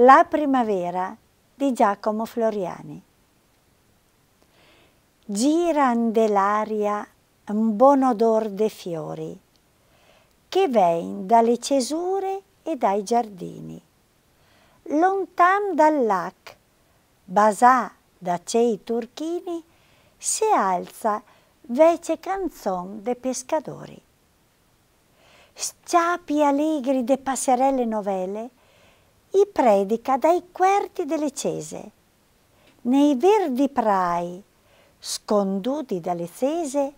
La primavera di Giacomo Floriani. Giran dell'aria un buon odor de fiori che ven dalle cesure e dai giardini. Lontan dal lac, basà da cei turchini, si alza vece canzon de pescadori. Sciapi allegri de passerelle novelle, i predica dai querti delle cese, nei verdi prai, sconduti dalle cese,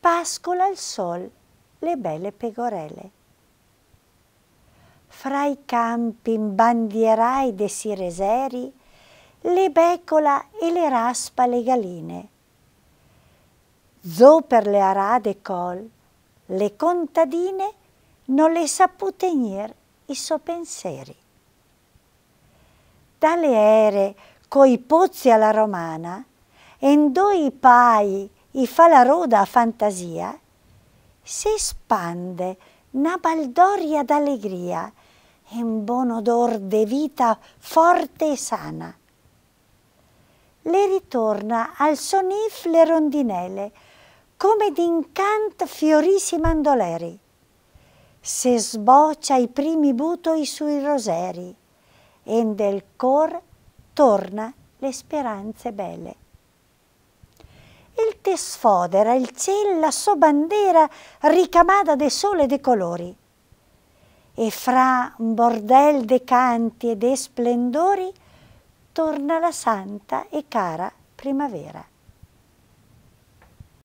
pascola al sol le belle pegorelle. Fra i campi imbandierai de sireseri, le becola e le raspa le galine. Zo per le arade col, le contadine non le sapute nier i suoi pensieri dalle ere coi pozzi alla romana, endoi pai i fa la roda a fantasia, si spande na baldoria d'allegria e un buon odor de vita forte e sana. Le ritorna al sonif le rondinelle, come d'incant fiorisi mandoleri, se sboccia i primi butoi sui roseri, e nel cor torna le speranze belle. Il te sfodera il ciel la sua bandiera ricamata de sole e de colori e fra un bordel de canti e de splendori torna la santa e cara primavera.